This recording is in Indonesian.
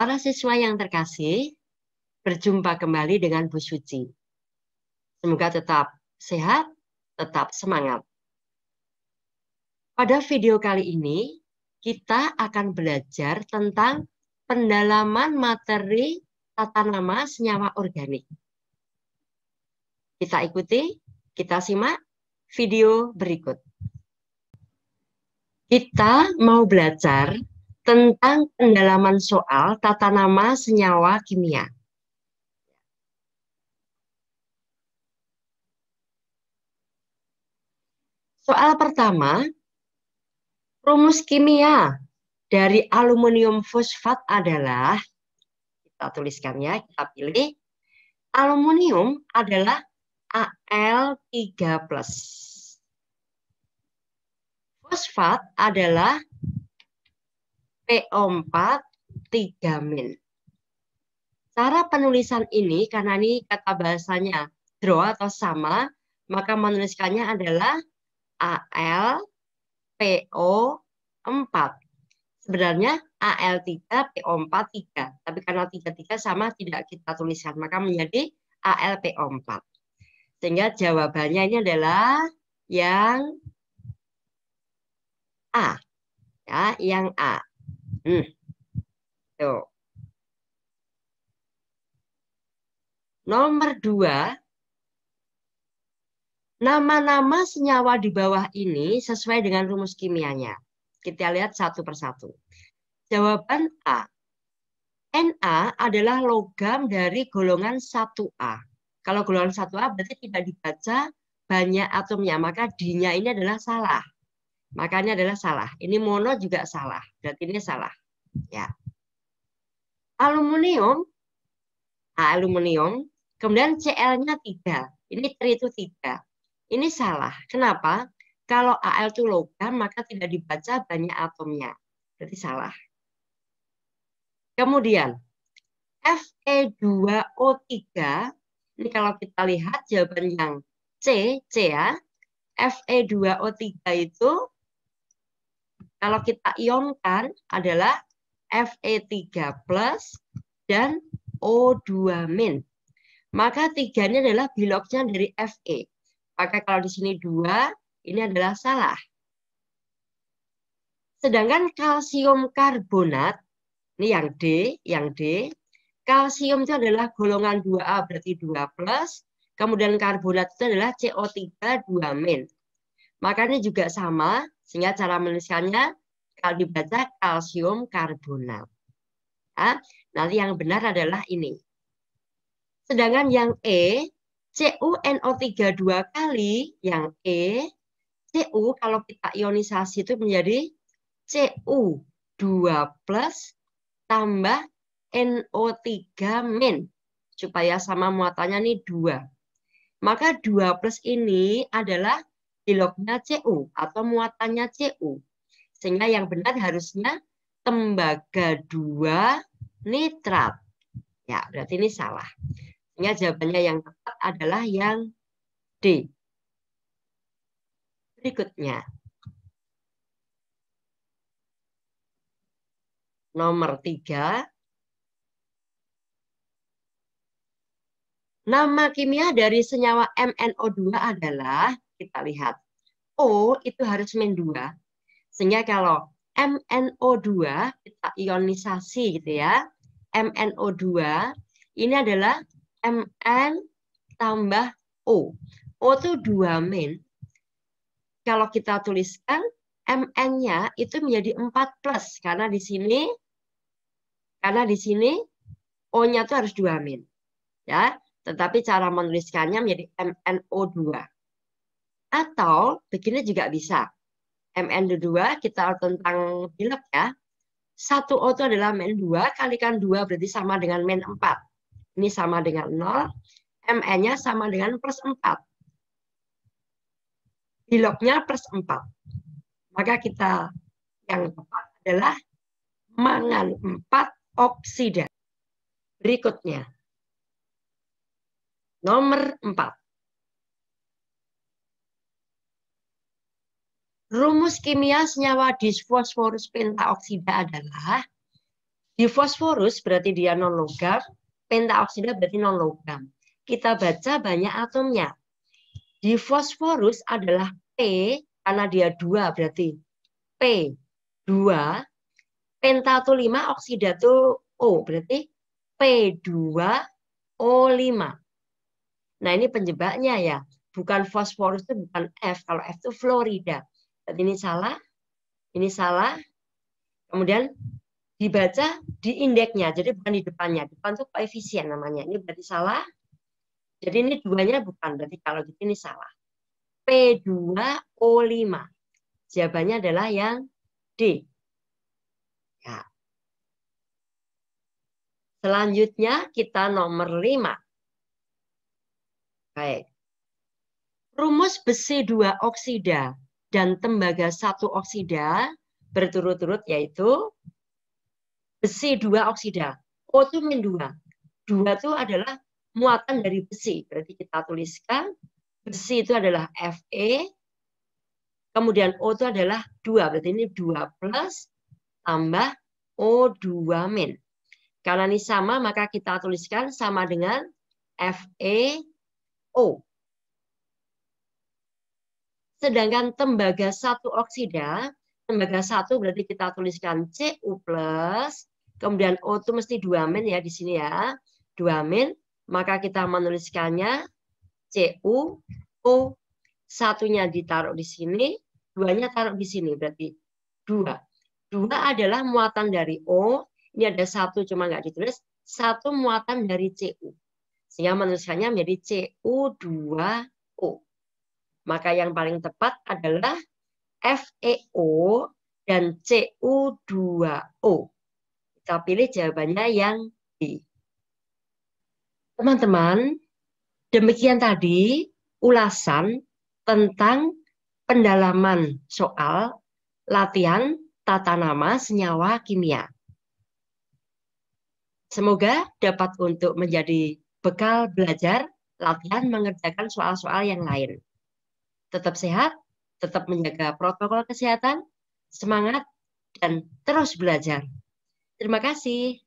Para siswa yang terkasih, berjumpa kembali dengan Bu Suci. Semoga tetap sehat, tetap semangat. Pada video kali ini, kita akan belajar tentang pendalaman materi tata nama senyawa organik. Kita ikuti, kita simak video berikut. Kita mau belajar tentang pendalaman soal tata nama senyawa kimia. Soal pertama, rumus kimia dari aluminium fosfat adalah, kita tuliskannya, kita pilih, aluminium adalah Al3+. Fosfat adalah PO4 3 min. Cara penulisan ini, karena ini kata bahasanya draw atau sama, maka menuliskannya adalah AL PO 4. Sebenarnya AL3 PO4 3, tapi karena 33 sama tidak kita tuliskan, maka menjadi ALPO4. Sehingga jawabannya ini adalah yang A. Ya, yang A. Hmm. Tuh. Nomor dua, nama-nama senyawa di bawah ini sesuai dengan rumus kimianya. Kita lihat satu persatu. Jawaban A. Na adalah logam dari golongan 1A. Kalau golongan 1A berarti tidak dibaca banyak atomnya, maka D-nya ini adalah salah. Makanya adalah salah. Ini mono juga salah. Berarti ini salah. Ya. Aluminium, ah, aluminium, kemudian Cl-nya tiga. Ini tri itu tiga. Ini salah. Kenapa? Kalau Al itu logam, maka tidak dibaca banyak atomnya. Berarti salah. Kemudian, Fe2O3, ini kalau kita lihat jawaban yang C, C ya, Fe2O3 itu kalau kita ionkan adalah Fe3 plus dan O2 min. Maka tiganya adalah biloknya dari Fe. Maka kalau di sini dua, ini adalah salah. Sedangkan kalsium karbonat, ini yang D, yang D, kalsium itu adalah golongan 2A berarti 2 plus, kemudian karbonat itu adalah CO3 2 min. Makanya juga sama, sehingga cara menuliskannya kalau dibaca kalsium karbonat. Ya, nanti yang benar adalah ini. Sedangkan yang E, CuNO3 dua kali, yang E, Cu kalau kita ionisasi itu menjadi Cu2 plus tambah NO3 min. Supaya sama muatannya nih 2. Maka 2 plus ini adalah biloknya CU atau muatannya CU. Sehingga yang benar harusnya tembaga 2 nitrat. Ya, berarti ini salah. Sehingga jawabannya yang tepat adalah yang D. Berikutnya. Nomor 3. Nama kimia dari senyawa MNO2 adalah kita lihat. O itu harus min 2. Sehingga kalau MnO2 kita ionisasi gitu ya. MnO2 ini adalah Mn tambah O. O itu 2 min. Kalau kita tuliskan Mn-nya itu menjadi 4 plus karena di sini karena di sini O-nya itu harus 2 min. Ya, tetapi cara menuliskannya menjadi MnO2. Atau begini juga bisa. MN2 kita tentang pilek ya. 1 O itu adalah mn 2, kalikan 2 berarti sama dengan mn 4. Ini sama dengan 0, MN-nya sama dengan plus 4. Biloknya plus 4. Maka kita yang tepat adalah mangan 4 oksida. Berikutnya, nomor 4. Rumus kimia senyawa disfosforus pentaoksida adalah difosforus berarti dia non logam, pentaoksida berarti non logam. Kita baca banyak atomnya. Difosforus adalah P karena dia dua berarti P dua penta itu 5 oksida itu O berarti p dua o lima Nah, ini penyebabnya ya. Bukan fosforus itu bukan F, kalau F itu Florida berarti ini salah, ini salah. Kemudian dibaca di indeksnya, jadi bukan di depannya. Depan itu koefisien namanya. Ini berarti salah. Jadi ini duanya bukan, berarti kalau gitu ini salah. P2O5. Jawabannya adalah yang D. Ya. Selanjutnya kita nomor 5. Baik. Rumus besi dua oksida dan tembaga satu oksida berturut-turut yaitu besi dua oksida. O tuh min dua. Dua itu adalah muatan dari besi. Berarti kita tuliskan besi itu adalah Fe, kemudian O itu adalah dua. Berarti ini dua plus tambah O2 min. Karena ini sama, maka kita tuliskan sama dengan FeO. Sedangkan tembaga satu oksida, tembaga satu berarti kita tuliskan Cu+, kemudian O itu mesti 2 min ya di sini ya, 2 min, maka kita menuliskannya Cu, O, satunya ditaruh di sini, duanya taruh di sini, berarti dua. Dua adalah muatan dari O, ini ada satu cuma nggak ditulis, satu muatan dari Cu. Sehingga menuliskannya menjadi Cu2O. Maka yang paling tepat adalah FeO dan CU2O. Kita pilih jawabannya yang B. Teman-teman, demikian tadi ulasan tentang pendalaman soal latihan tata nama senyawa kimia. Semoga dapat untuk menjadi bekal belajar latihan mengerjakan soal-soal yang lain tetap sehat, tetap menjaga protokol kesehatan, semangat, dan terus belajar. Terima kasih.